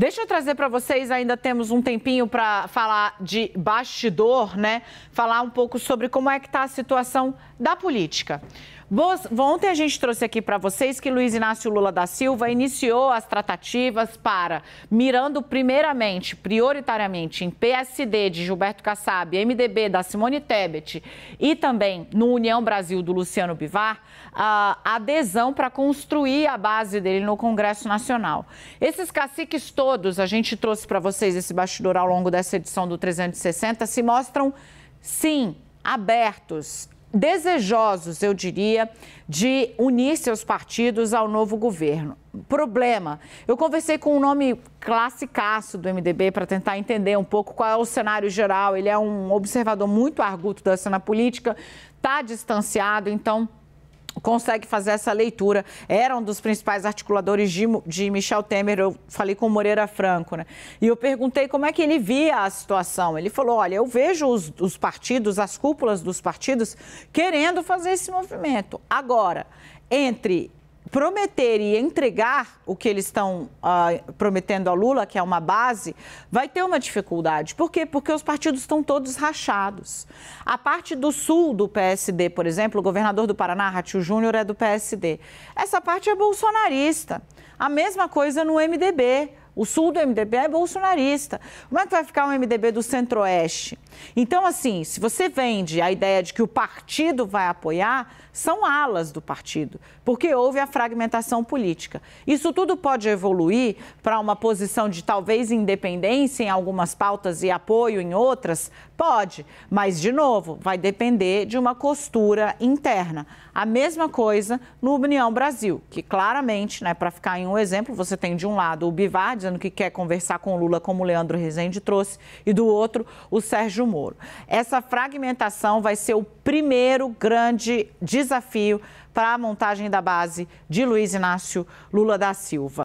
Deixa eu trazer para vocês, ainda temos um tempinho para falar de bastidor, né? Falar um pouco sobre como é que está a situação da política. Boas, ontem a gente trouxe aqui para vocês que Luiz Inácio Lula da Silva iniciou as tratativas para, mirando primeiramente, prioritariamente, em PSD de Gilberto Kassab, MDB da Simone Tebet e também no União Brasil do Luciano Bivar, a adesão para construir a base dele no Congresso Nacional. Esses caciques todos todos, a gente trouxe para vocês esse bastidor ao longo dessa edição do 360, se mostram, sim, abertos, desejosos, eu diria, de unir seus partidos ao novo governo. Problema, eu conversei com um nome classicaço do MDB para tentar entender um pouco qual é o cenário geral. Ele é um observador muito arguto da cena política, está distanciado, então consegue fazer essa leitura. Era um dos principais articuladores de, de Michel Temer, eu falei com o Moreira Franco, né? E eu perguntei como é que ele via a situação. Ele falou: olha, eu vejo os, os partidos, as cúpulas dos partidos, querendo fazer esse movimento. Agora, entre prometer e entregar o que eles estão uh, prometendo a Lula, que é uma base, vai ter uma dificuldade. Por quê? Porque os partidos estão todos rachados. A parte do sul do PSD, por exemplo, o governador do Paraná, Ratio Júnior, é do PSD. Essa parte é bolsonarista. A mesma coisa no MDB. O sul do MDB é bolsonarista. Como é que vai ficar o MDB do centro-oeste? Então, assim, se você vende a ideia de que o partido vai apoiar, são alas do partido, porque houve a fragmentação política. Isso tudo pode evoluir para uma posição de talvez independência em algumas pautas e apoio em outras? Pode, mas, de novo, vai depender de uma costura interna. A mesma coisa no União Brasil, que claramente, né, para ficar em um exemplo, você tem de um lado o Bivar dizendo que quer conversar com Lula, como o Leandro Rezende trouxe, e do outro, o Sérgio Moro. Essa fragmentação vai ser o primeiro grande desafio para a montagem da base de Luiz Inácio Lula da Silva.